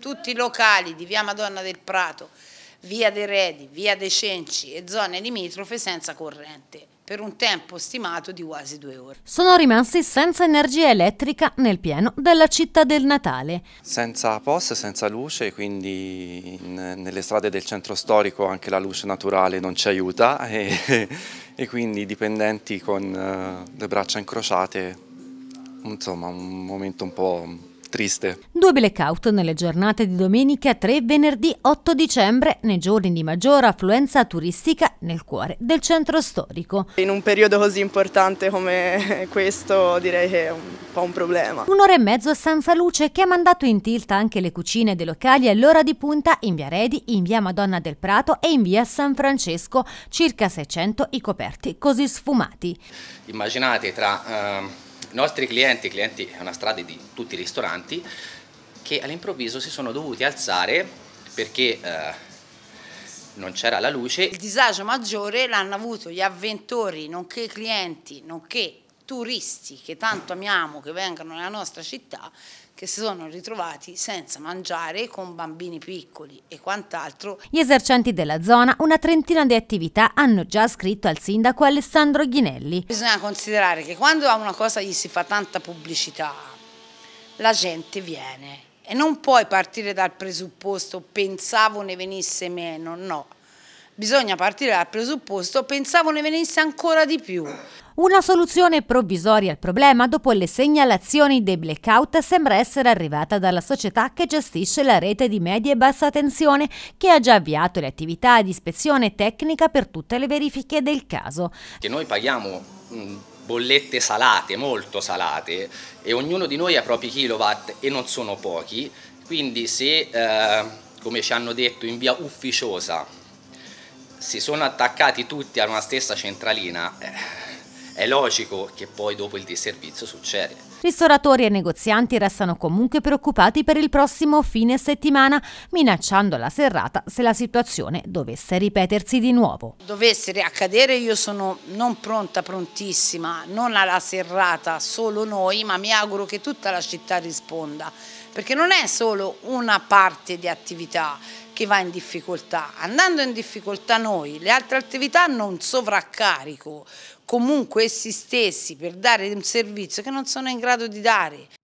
Tutti i locali di via Madonna del Prato, via dei Redi, via De Cenci e zone limitrofe senza corrente per un tempo stimato di quasi due ore. Sono rimasti senza energia elettrica nel pieno della città del Natale. Senza post, senza luce, quindi in, nelle strade del centro storico anche la luce naturale non ci aiuta e, e quindi i dipendenti con eh, le braccia incrociate, insomma un momento un po' triste. Due blackout nelle giornate di domenica 3 e venerdì 8 dicembre, nei giorni di maggiore affluenza turistica nel cuore del centro storico. In un periodo così importante come questo direi che è un po' un problema. Un'ora e mezzo senza luce che ha mandato in tilt anche le cucine dei locali all'ora di punta in via Redi, in via Madonna del Prato e in via San Francesco, circa 600 i coperti così sfumati. Immaginate tra... Uh nostri clienti, clienti è una strada di tutti i ristoranti, che all'improvviso si sono dovuti alzare perché eh, non c'era la luce. Il disagio maggiore l'hanno avuto gli avventori, nonché i clienti, nonché turisti che tanto amiamo, che vengono nella nostra città, che si sono ritrovati senza mangiare con bambini piccoli e quant'altro. Gli esercenti della zona una trentina di attività hanno già scritto al sindaco Alessandro Ghinelli. Bisogna considerare che quando a una cosa gli si fa tanta pubblicità, la gente viene e non puoi partire dal presupposto pensavo ne venisse meno, no bisogna partire dal presupposto, pensavo ne venisse ancora di più. Una soluzione provvisoria al problema dopo le segnalazioni dei blackout sembra essere arrivata dalla società che gestisce la rete di media e bassa tensione che ha già avviato le attività di ispezione tecnica per tutte le verifiche del caso. Che noi paghiamo mm, bollette salate, molto salate e ognuno di noi ha propri kilowatt e non sono pochi, quindi se eh, come ci hanno detto in via ufficiosa si sono attaccati tutti a una stessa centralina, eh, è logico che poi dopo il disservizio succede. Ristoratori e negozianti restano comunque preoccupati per il prossimo fine settimana, minacciando la serrata se la situazione dovesse ripetersi di nuovo. Dovesse accadere io sono non pronta, prontissima, non alla serrata, solo noi, ma mi auguro che tutta la città risponda, perché non è solo una parte di attività, chi va in difficoltà. Andando in difficoltà noi, le altre attività hanno un sovraccarico, comunque essi stessi per dare un servizio che non sono in grado di dare.